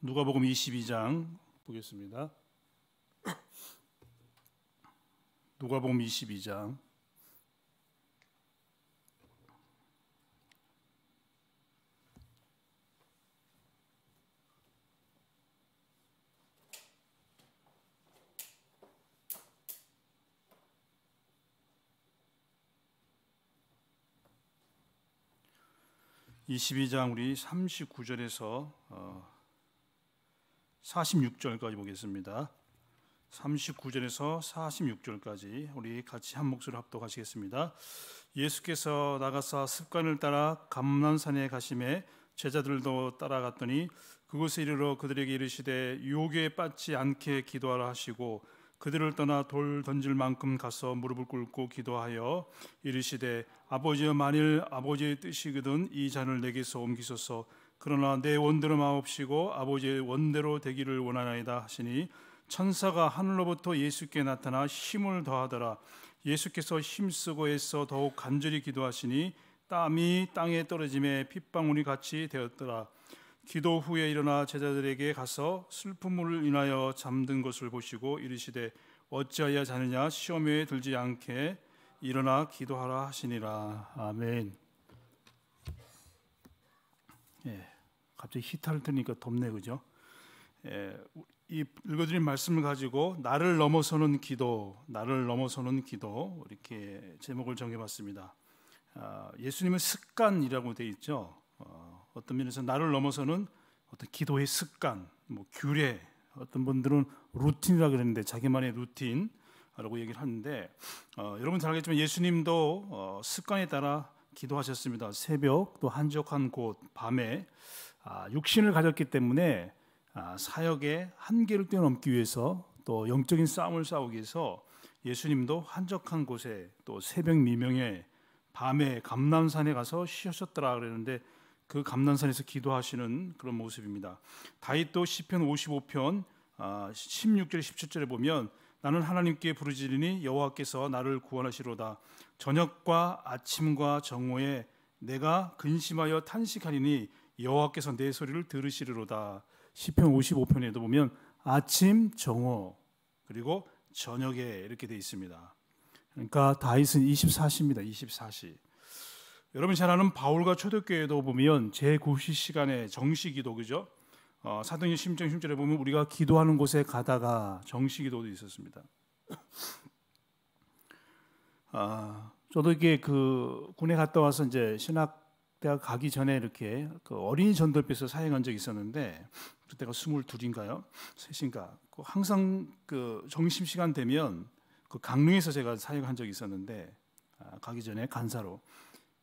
누가복음 22장 보겠습니다. 누가복음 22장 이십장 우리 삼십절에서어 46절까지 보겠습니다. 39절에서 46절까지 우리 같이 한 목소리 합독하시겠습니다. 예수께서 나가사 습관을 따라 감난산에 가심에 제자들도 따라갔더니 그곳에 이르러 그들에게 이르시되 유혹에 빠지 않게 기도하라 하시고 그들을 떠나 돌 던질 만큼 가서 무릎을 꿇고 기도하여 이르시되 아버지여 만일 아버지의 뜻이거든 이 잔을 내게서 옮기소서 그러나 내 원대로 마옵시고 아버지의 원대로 되기를 원하나이다 하시니 천사가 하늘로부터 예수께 나타나 힘을 더하더라 예수께서 힘쓰고 애써 더욱 간절히 기도하시니 땀이 땅에 떨어짐에 핏방울이 같이 되었더라 기도 후에 일어나 제자들에게 가서 슬픔을 인하여 잠든 것을 보시고 이르시되 어찌하여 자느냐 시험에 들지 않게 일어나 기도하라 하시니라 아멘 예, 갑자기 히타를 뜨니까 덥네 그죠? 예, 이 읽어드린 말씀을 가지고 나를 넘어서는 기도, 나를 넘어서는 기도 이렇게 제목을 정해봤습니다. 아, 예수님은 습관이라고 돼 있죠. 어, 떤 면에서 나를 넘어서는 어떤 기도의 습관, 뭐 규례, 어떤 분들은 루틴이라 그랬는데 자기만의 루틴. 라고 얘기를 하는데 어, 여러분 잘 알겠지만 예수님도 어, 습관에 따라 기도하셨습니다. 새벽 또 한적한 곳 밤에 아, 육신을 가졌기 때문에 아, 사역의 한계를 뛰어넘기 위해서 또 영적인 싸움을 싸우기 위해서 예수님도 한적한 곳에 또 새벽 미명에 밤에 감람산에 가서 쉬셨더라 그랬는데 그감람산에서 기도하시는 그런 모습입니다. 다윗도 시편 55편 16절 17절에 보면 나는 하나님께 부르짖으니 여호와께서 나를 구원하시로다. 저녁과 아침과 정오에 내가 근심하여 탄식하리니 여호와께서 내 소리를 들으시리로다. 시편 55편에도 보면 아침, 정오 그리고 저녁에 이렇게 되어 있습니다. 그러니까 다윗은 24시입니다. 24시. 여러분 잘 아는 바울과 초대교회도 보면 제9시 시간에 정시 기도 그죠? 어, 사도행전 16장 절에 보면 우리가 기도하는 곳에 가다가 정식 기도도 있었습니다. 아, 저도 이게 그 군에 갔다 와서 이제 신학 대학 가기 전에 이렇게 그 어린이 전도협에서 사행한 적이 있었는데 그때가 스물 인가요 셋인가. 그 항상 그 정심 시간 되면 그 강릉에서 제가 사역한 적이 있었는데 아, 가기 전에 간사로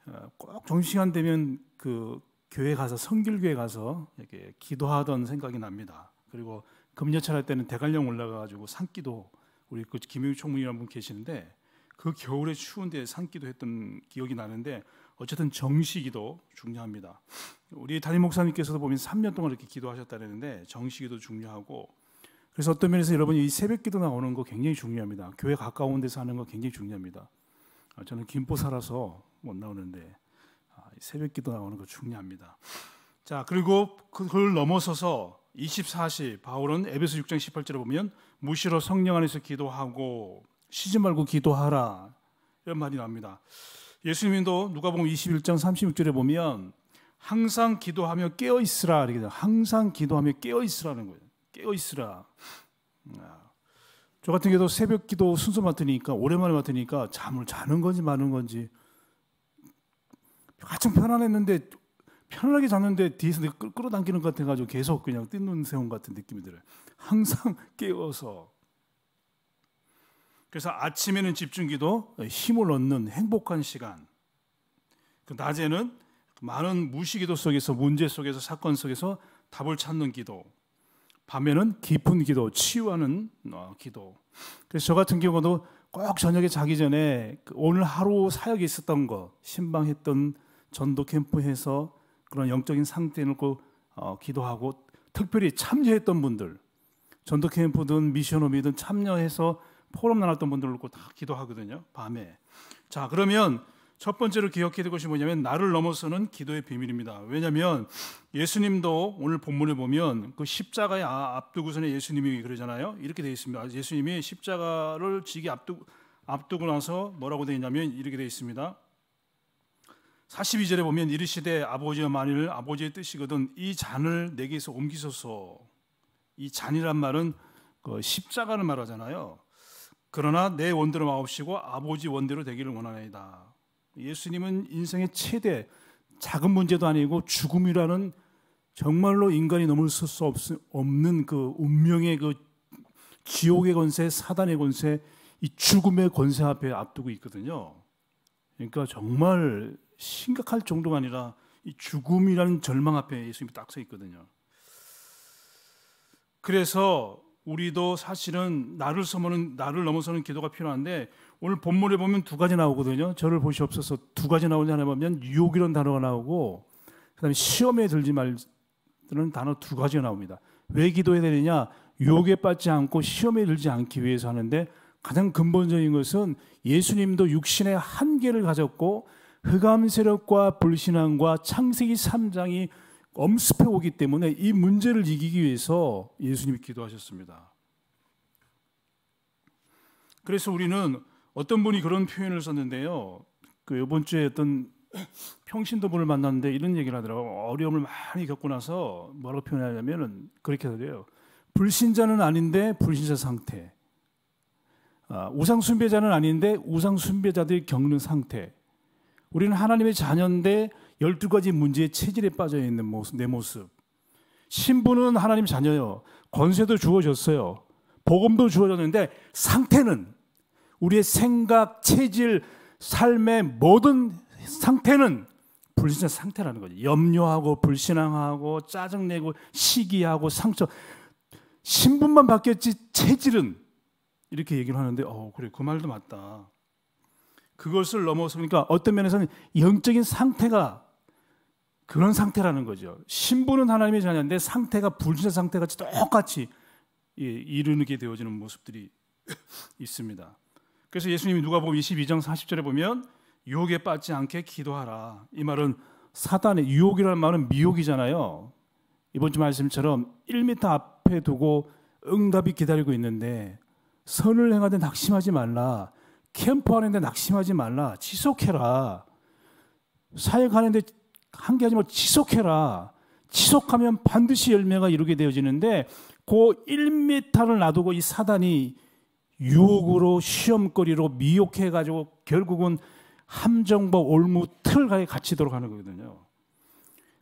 아, 꼭 정시간 되면 그 교회 가서 성길교회 가서 이렇게 기도하던 생각이 납니다. 그리고 금년철 할 때는 대관령 올라가가지고 산기도 우리 그 김용희 총무님이라분 계시는데 그 겨울에 추운데 산기도 했던 기억이 나는데 어쨌든 정식기도 중요합니다. 우리 담임 목사님께서도 보면 3년 동안 이렇게 기도하셨다는데 정식기도 중요하고 그래서 어떤 면에서 여러분이 새벽기도 나오는 거 굉장히 중요합니다. 교회 가까운 데서 하는 거 굉장히 중요합니다. 아, 저는 김포 살아서 못 나오는데 새벽 기도 나오는 거 중요합니다. 자, 그리고 그걸 넘어서서 24시 바울은 에베소 6장 18절에 보면 무시로 성령 안에서 기도하고 쉬지 말고 기도하라 이런 말이 나옵니다. 예수님도 누가복음 21장 36절에 보면 항상 기도하며 깨어 있으라 이렇게 돼요. 항상 기도하며 깨어 있으라는 거예요. 깨어 있으라. 아, 저 같은 경우도 새벽 기도 순서 맡으니까 오랜만에 맡으니까 잠을 자는 건지 마는 건지 아침 편안했는데 편안하게 잤는데 뒤에서 끌, 끌어당기는 것 같아가지고 계속 그냥 뛰는 세운 같은 느낌이 들어요. 항상 깨워서. 그래서 아침에는 집중기도 어, 힘을 얻는 행복한 시간. 그 낮에는 많은 무시기도 속에서 문제 속에서 사건 속에서 답을 찾는 기도. 밤에는 깊은 기도, 치유하는 어, 기도. 그래서 저 같은 경우도 꼭 저녁에 자기 전에 그 오늘 하루 사역에 있었던 거, 신방했던 전도 캠프에서 그런 영적인 상태 에 놓고 어, 기도하고 특별히 참여했던 분들 전도 캠프든 미션홈이든 참여해서 포럼 나눴던 분들 놓고 다 기도하거든요 밤에 자 그러면 첫 번째로 기억해야 될 것이 뭐냐면 나를 넘어서는 기도의 비밀입니다. 왜냐하면 예수님도 오늘 본문을 보면 그 십자가에 아, 앞두고서는 예수님이 그러잖아요. 이렇게 되어 있습니다. 아, 예수님이 십자가를 지기 앞두, 고 앞두고 나서 뭐라고 되어 있냐면 이렇게 되어 있습니다. 42절에 보면 이르시되 아버지여 만일 아버지의 뜻이거든 이 잔을 내게서 옮기소서. 이 잔이란 말은 그 십자가를 말하잖아요. 그러나 내 원대로 마옵시고 아버지 원대로 되기를 원하나이다. 예수님은 인생의 최대 작은 문제도 아니고 죽음이라는 정말로 인간이 넘을 수 없는 그 운명의 그 지옥의 권세, 사단의 권세, 이 죽음의 권세 앞에 앞두고 있거든요. 그러니까 정말 심각할 정도가 아니라 죽음이라는 절망 앞에 예수님이 딱 서 있거든요. 그래서 우리도 사실은 나를 서는 나를 넘어서는 기도가 필요한데 오늘 본문에 보면 두 가지 나오거든요. 저를 보시옵소서 두 가지 나오냐 하나 보면 유혹이라는 단어가 나오고 그다음에 시험에 들지 말라는 단어 두 가지가 나옵니다. 왜 기도해야 되느냐? 유혹에 빠지 않고 시험에 들지 않기 위해서 하는데 가장 근본적인 것은 예수님도 육신의 한계를 가졌고 흑암 세력과 불신앙과 창세기 3장이 엄습해 오기 때문에 이 문제를 이기기 위해서 예수님이 기도하셨습니다. 그래서 우리는 어떤 분이 그런 표현을 썼는데요. 그 이번 주에 어떤 평신도 분을 만났는데 이런 얘기를 하더라고 어려움을 많이 겪고 나서 뭐라고 표현하냐면은 그렇게 하더래요. 불신자는 아닌데 불신자 상태. 아, 우상 숭배자는 아닌데 우상 숭배자들이 겪는 상태. 우리는 하나님의 자녀인데 12가지 문제의 체질에 빠져 있는 모습, 내 모습. 신부는 하나님 자녀요. 권세도 주어졌어요. 복음도 주어졌는데 상태는 우리의 생각, 체질, 삶의 모든 상태는 불신의 상태라는 거죠. 염려하고 불신앙하고 짜증내고 시기하고 상처. 신분만 바뀌었지 체질은 이렇게 얘기를 하는데 어 그래 그 말도 맞다. 그것을 넘어서 그니까 어떤 면에서는 영적인 상태가 그런 상태라는 거죠. 신부는 하나님의 자녀인데 상태가 불신의 상태가 똑같이 이르게 되어지는 모습들이 있습니다. 그래서 예수님이 누가복음 22장 40절에 보면 유혹에 빠지 않게 기도하라. 이 말은 사단의 유혹이라는 말은 미혹이잖아요. 이번 주 말씀처럼 1미 앞에 두고 응답이 기다리고 있는데 선을 행하되 낙심하지 말라. 캠프하는데 낙심하지 말라. 지속해라. 사역하는데 한계하지 말고 지속해라. 지속하면 반드시 열매가 이루게 되어지는데 그1 m 를 놔두고 이 사단이 유혹으로 시험거리로 미혹해 가지고 결국은 함정과 올무 틀에 가 갇히도록 하는 거거든요.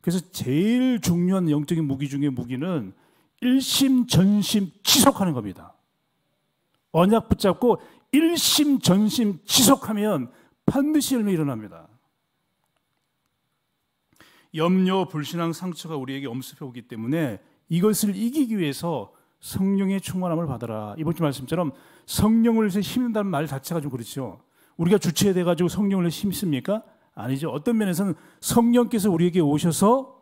그래서 제일 중요한 영적인 무기 중에 무기는 일심전심 지속하는 겁니다. 언약 붙잡고 일심전심 지속하면 반드시 열매 일어납니다. 염려, 불신앙, 상처가 우리에게 엄습해 오기 때문에 이것을 이기기 위해서 성령의 충만함을 받아라. 이번 주 말씀처럼 성령을 힘쓴다는 말 자체가 좀 그렇죠. 우리가 주체돼 가지고 성령을 힘씁니까? 아니죠. 어떤 면에서는 성령께서 우리에게 오셔서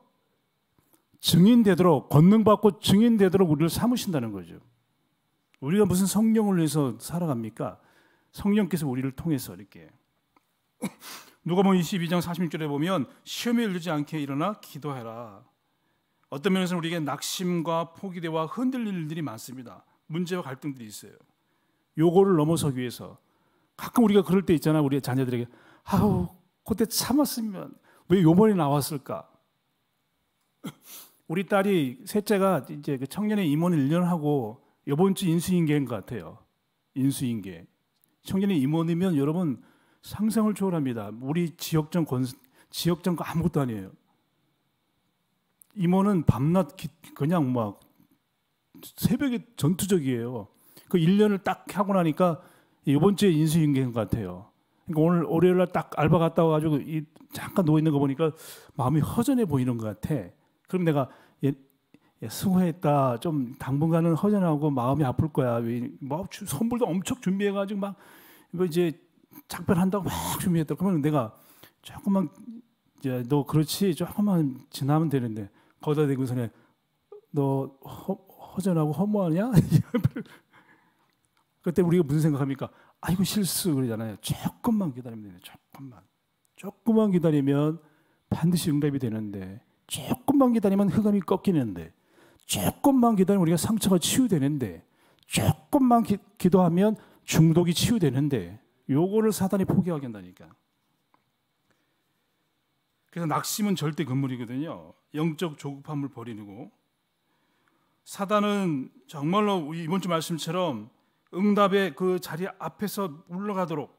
증인되도록 권능받고 증인되도록 우리를 삼으신다는 거죠. 우리가 무슨 성령을 위해서 살아갑니까? 성령께서 우리를 통해서 이렇게 누가복음 22장 46절에 보면 시험에 이르지 않게 일어나 기도해라. 어떤 면에서는 우리에게 낙심과 포기대와 흔들릴 일들이 많습니다. 문제와 갈등들이 있어요. 요거를 넘어서기 위해서 가끔 우리가 그럴 때 있잖아. 우리 자녀들에게 아우 그때 참았으면 왜 요번에 나왔을까? 우리 딸이 셋째가 이제 그 청년의 임원 1년 하고 요번 주 인수인계인 것 같아요. 인수인계. 청년의 임원이면 여러분 상상을 초월합니다. 우리 지역정권지역정과 아무것도 아니에요. 임원은 밤낮 기, 그냥 막 새벽에 전투적이에요. 그 1년을 딱 하고 나니까 이번 주에 인수인계인 것 같아요. 그러니까 오늘 월요일 날 딱 알바 갔다 와가지고 잠깐 누워 있는 거 보니까 마음이 허전해 보이는 것 같아. 그럼 내가 수고했다. 예, 좀 당분간은 허전하고 마음이 아플 거야. 뭐 선물도 엄청 준비해가지고 막 이거 뭐 이제 작별한다고 막 준비했다. 그러면 내가 조금만 이제 너 그렇지 조금만 지나면 되는데 거다 기 대고 서는너 허, 허전하고 허무하냐? 그때 우리가 무슨 생각합니까? 아이고 실수 그러잖아요. 조금만 기다리면 되네. 조금만. 조금만 기다리면 반드시 응답이 되는데 조금만 기다리면 흑암이 꺾이는데 조금만 기다리면 우리가 상처가 치유되는데 조금만 기, 기도하면 중독이 치유되는데 요거를 사단이 포기하게 한다니까. 그래서 낙심은 절대 금물이거든요. 영적 조급함을 버리고 사단은 정말로 이번 주 말씀처럼 응답의 그 자리 앞에서 물러가도록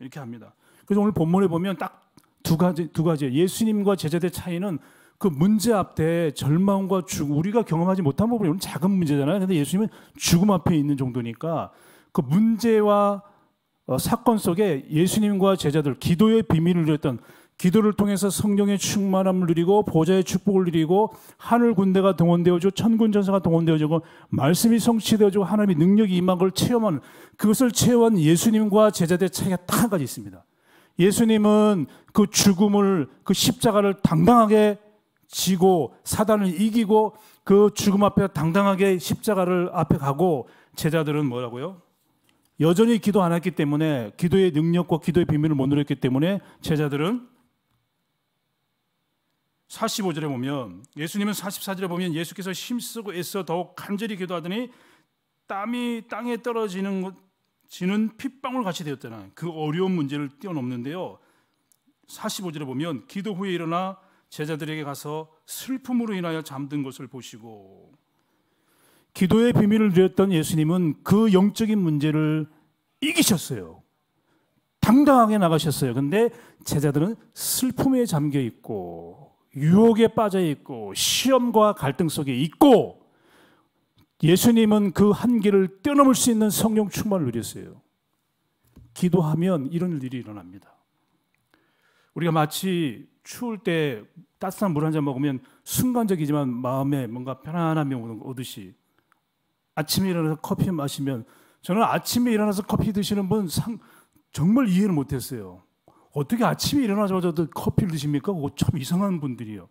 이렇게 합니다. 그래서 오늘 본문에 보면 딱 두 가지 두 가지 예수님과 제자들의 차이는 그 문제 앞에 절망과 죽 우리가 경험하지 못한 부분이 작은 문제잖아요. 근데 예수님은 죽음 앞에 있는 정도니까 그 문제와 어, 사건 속에 예수님과 제자들 기도의 비밀을 누렸던 기도를 통해서 성령의 충만함을 누리고 보좌의 축복을 누리고 하늘 군대가 동원되어지고 천군 전사가 동원되어지고 말씀이 성취되어지고 하나님의 능력이 임한 걸체험하 그것을 체험한 예수님과 제자들의 차이가 딱 한 가지 있습니다. 예수님은 그 죽음을 그 십자가를 당당하게 지고 사단을 이기고 그 죽음 앞에 당당하게 십자가를 앞에 가고 제자들은 뭐라고요? 여전히 기도 안 했기 때문에 기도의 능력과 기도의 비밀을 못 누렸기 때문에 제자들은 45절에 보면 예수님은 44절에 보면 예수께서 힘쓰고 애써 더욱 간절히 기도하더니 땀이 땅에 떨어지는 것, 지는 핏방울 같이 되었잖아요. 그 어려운 문제를 뛰어넘는데요. 45절에 보면 기도 후에 일어나 제자들에게 가서 슬픔으로 인하여 잠든 것을 보시고 기도의 비밀을 드렸던 예수님은 그 영적인 문제를 이기셨어요. 당당하게 나가셨어요. 근데 제자들은 슬픔에 잠겨 있고 유혹에 빠져 있고 시험과 갈등 속에 있고 예수님은 그 한계를 뛰어넘을 수 있는 성령 충만을 누렸어요. 기도하면 이런 일이 일어납니다. 우리가 마치 추울 때 따뜻한 물 한 잔 먹으면 순간적이지만 마음에 뭔가 편안함이 오듯이 아침에 일어나서 커피 마시면 저는 아침에 일어나서 커피 드시는 분 상, 정말 이해를 못했어요. 어떻게 아침에 일어나자마자 커피를 드십니까? 그거 참 이상한 분들이요.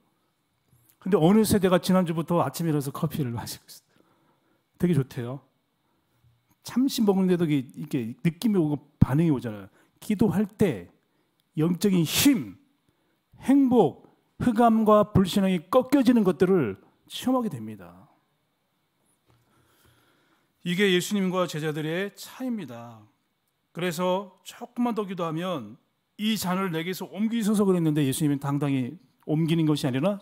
근데 어느 세대가 지난주부터 아침에 일어나서 커피를 마시고 있어요. 되게 좋대요. 참신 먹는데도 이게 느낌이 오고 반응이 오잖아요. 기도할 때 영적인 힘, 행복, 흑암과 불신앙이 꺾여지는 것들을 체험하게 됩니다. 이게 예수님과 제자들의 차입니다. 그래서 조금만 더 기도하면 이 잔을 내게서 옮기소서 그랬는데 예수님은 당당히 옮기는 것이 아니라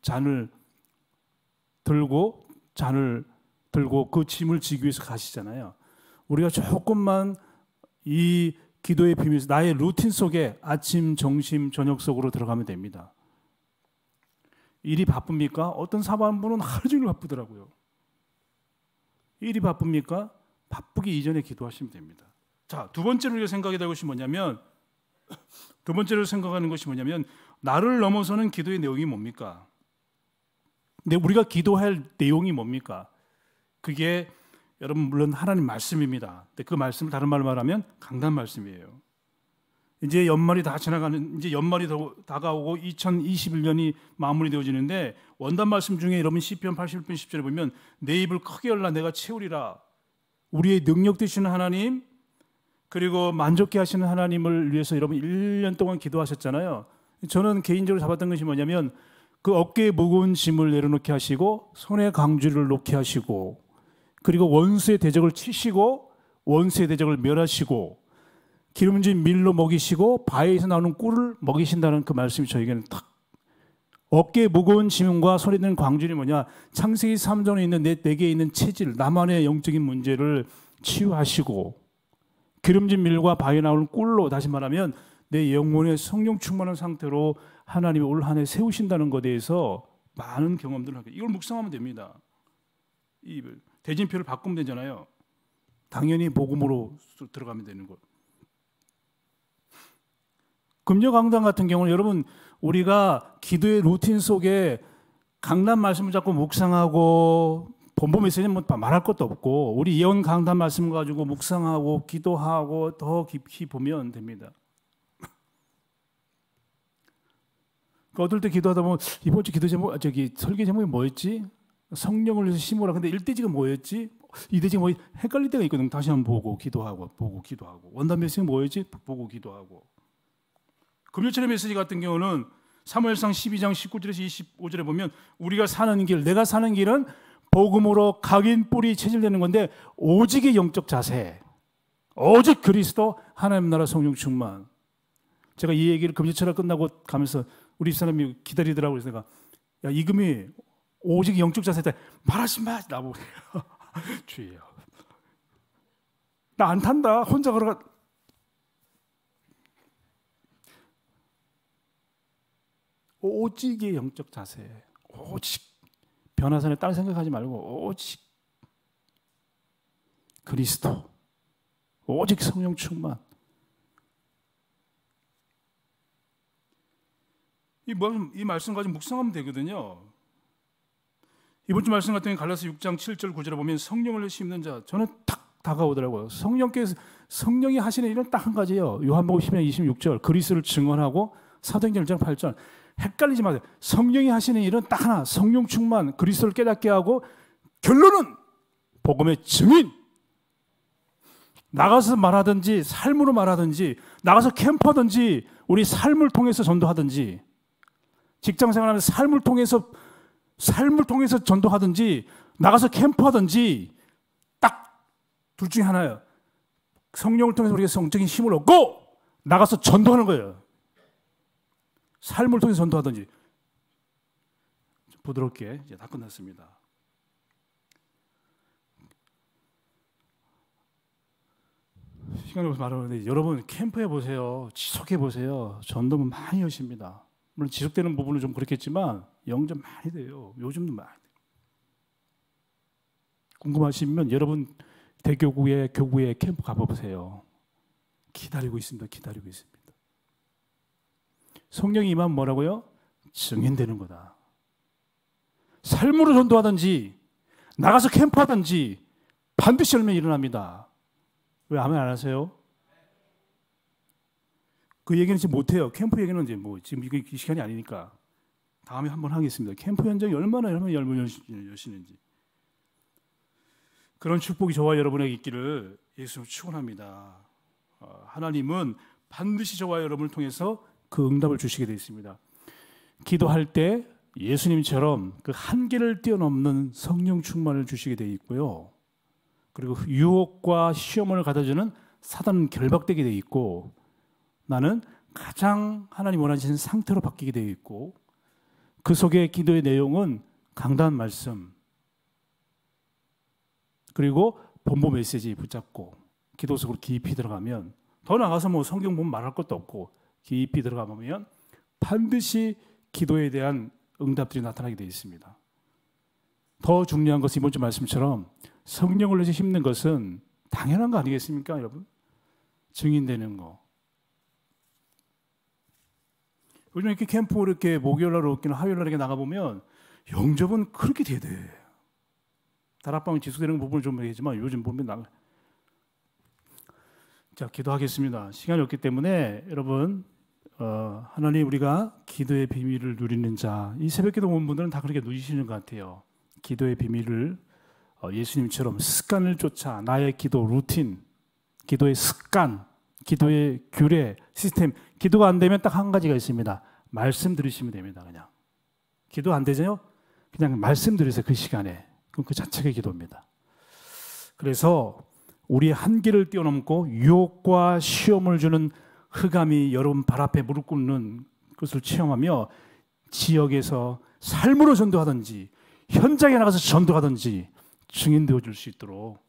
잔을 들고 잔을 들고 그 짐을 지기 위해서 가시잖아요. 우리가 조금만 이 기도의 비밀, 나의 루틴 속에 아침, 점심, 저녁 속으로 들어가면 됩니다. 일이 바쁩니까? 어떤 사반부는 하루 종일 바쁘더라고요. 일이 바쁩니까? 바쁘기 이전에 기도하시면 됩니다. 자, 두 번째로 우리가 생각이 될 것이 뭐냐면 두 번째로 생각하는 것이 뭐냐면 나를 넘어서는 기도의 내용이 뭡니까? 근데 우리가 기도할 내용이 뭡니까? 그게 여러분 물론 하나님 말씀입니다. 근데 그 말씀을 다른 말로 말하면 강단 말씀이에요. 이제 연말이 다 지나가는 이제 연말이 다가오고 2021년이 마무리되어지는데 원단 말씀 중에 여러분 시편 81편 10절에 보면 내 입을 크게 열라 내가 채우리라. 우리의 능력 되시는 하나님 그리고 만족해 하시는 하나님을 위해서 여러분 1년 동안 기도하셨잖아요. 저는 개인적으로 잡았던 것이 뭐냐면 그 어깨에 무거운 짐을 내려놓게 하시고 손에 강주를 놓게 하시고 그리고 원수의 대적을 치시고 원수의 대적을 멸하시고 기름진 밀로 먹이시고 바위에서 나오는 꿀을 먹이신다는 그 말씀이 저에게는 탁 어깨에 무거운 짐과 소리는 광준이 뭐냐 창세기 3전에 있는 내 내게 있는 체질 나만의 영적인 문제를 치유하시고 기름진 밀과 바위에 나오는 꿀로 다시 말하면 내 영혼의 성령 충만한 상태로 하나님이 올 한해 세우신다는 것에 대해서 많은 경험들을 하게 이걸 묵상하면 됩니다. 이 입을 대진표를 바꾸면 되잖아요. 당연히 복음으로 들어가면 되는 거. 금요 강단 같은 경우는 여러분 우리가 기도의 루틴 속에 강단 말씀을 자꾸 묵상하고 본보 메시지는 뭐 말할 것도 없고 우리 예언 강단 말씀 가지고 묵상하고 기도하고 더 깊이 보면 됩니다. 그 어떨 때 기도하다 보면 이번 주 기도 제목 아, 저기 설계 제목이 뭐였지? 성령을 심으라. 근데 일대지가 뭐였지? 이대지가 뭐 헷갈릴 때가 있거든. 다시 한번 보고 기도하고 보고 기도하고 원단 메시지 뭐였지? 보고 기도하고. 금요철의 메시지 같은 경우는 사무엘상 12장 19절에서 25절에 보면 우리가 사는 길, 내가 사는 길은 복음으로 각인 뿌리 체질되는 건데 오직의 영적 자세, 오직 그리스도 하나님 나라 성령 충만. 제가 이 얘기를 금요철에 끝나고 가면서 우리 사람이 기다리더라고요. 그래서 내가 야 이금이 오직 영적 자세다. 말하지 마. 나보세 주의요. 나 안 탄다. 혼자 걸어가. 오직의 영적 자세. 오직 변화선에 딸 생각하지 말고 오직 그리스도. 오직 성령 충만. 이, 뭐, 이 말씀 가지 묵상하면 되거든요. 이번 주 말씀 같은 경우 갈라서 6장 7절 9절에 보면 성령을 심는 자 저는 탁 다가오더라고요. 성령께서 성령이 하시는 일은 딱 한 가지예요. 요한복음 10장 26절 그리스를 증언하고 사도행전 1장 8절 헷갈리지 마세요. 성령이 하시는 일은 딱 하나 성령 충만 그리스를 깨닫게 하고 결론은 복음의 증인 나가서 말하든지 삶으로 말하든지 나가서 캠프든지 우리 삶을 통해서 전도하든지 직장 생활하는 삶을 통해서 삶을 통해서 전도하든지 나가서 캠프하든지 딱 둘 중에 하나예요. 성령을 통해서 우리가 성적인 힘을 얻고 나가서 전도하는 거예요. 삶을 통해서 전도하든지 부드럽게 이제 다 끝났습니다. 시간이 없어서 말하는데 여러분 캠프해 보세요. 지속해 보세요. 전도는 많이 하십니다. 물론 지속되는 부분은 좀 그렇겠지만 영접 많이 돼요. 요즘도 많이 돼요. 궁금하시면 여러분 대교구에 교구에 캠프 가보세요. 기다리고 있습니다. 기다리고 있습니다. 성령이 임하면 뭐라고요? 증인되는 거다. 삶으로 전도하든지 나가서 캠프하든지 반드시 열매 일어납니다. 왜 아멘 안 하세요? 그 얘기는 지금 못해요. 캠프 얘기는 이제 뭐 지금 이 시간이 아니니까. 다음에 한 번 하겠습니다. 캠프 현장이 얼마나 여러분 열문 여시는지. 그런 축복이 저와 여러분에게 있기를 예수님 축원합니다. 어, 하나님은 반드시 저와 여러분을 통해서 그 응답을 주시게 되어 있습니다. 기도할 때 예수님처럼 그 한계를 뛰어넘는 성령 충만을 주시게 되어 있고요. 그리고 유혹과 시험을 가다주는 사단 결박되게 되어 있고 나는 가장 하나님 원하시는 상태로 바뀌게 되어 있고 그속에 기도의 내용은 강단 말씀 그리고 본보 메시지 붙잡고 기도 속으로 깊이 들어가면 더 나가서 뭐 성경 본면 말할 것도 없고 깊이 들어가 보면 반드시 기도에 대한 응답들이 나타나게 되어 있습니다. 더 중요한 것은 이번 주 말씀처럼 성령을 내서 힘든 것은 당연한 거 아니겠습니까, 여러분? 증인되는 거, 요즘 이렇게 캠프 이렇게 목요일날 오기나 화요일날 이렇게 나가보면 영접은 그렇게 대대. 다락방 지속되는 부분을 좀 얘기지만 요즘 보면 나. 자 기도하겠습니다. 시간이 없기 때문에 여러분 어, 하나님 우리가 기도의 비밀을 누리는 자. 이 새벽기도 온 분들은 다 그렇게 누리시는 것 같아요. 기도의 비밀을 어, 예수님처럼 습관을 쫓아 나의 기도 루틴, 기도의 습관 기도의 규례, 시스템. 기도가 안 되면 딱 한 가지가 있습니다. 말씀 들으시면 됩니다. 그냥. 기도 안 되죠? 그냥 말씀 들으세요. 그 시간에. 그럼 그 자체가 기도입니다. 그래서 우리 한계를 뛰어넘고 유혹과 시험을 주는 흑암이 여러분 발 앞에 무릎 꿇는 것을 체험하며 지역에서 삶으로 전도하든지 현장에 나가서 전도하든지 증인 되어줄 수 있도록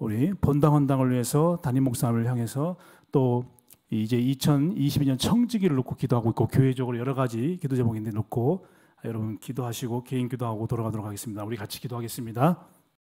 우리 본당 헌당을 위해서 담임 목사님을 향해서 또 이제 2022년 청지기를 놓고 기도하고 있고 교회적으로 여러 가지 기도 제목인데 놓고 여러분 기도하시고 개인 기도하고 돌아가도록 하겠습니다. 우리 같이 기도하겠습니다.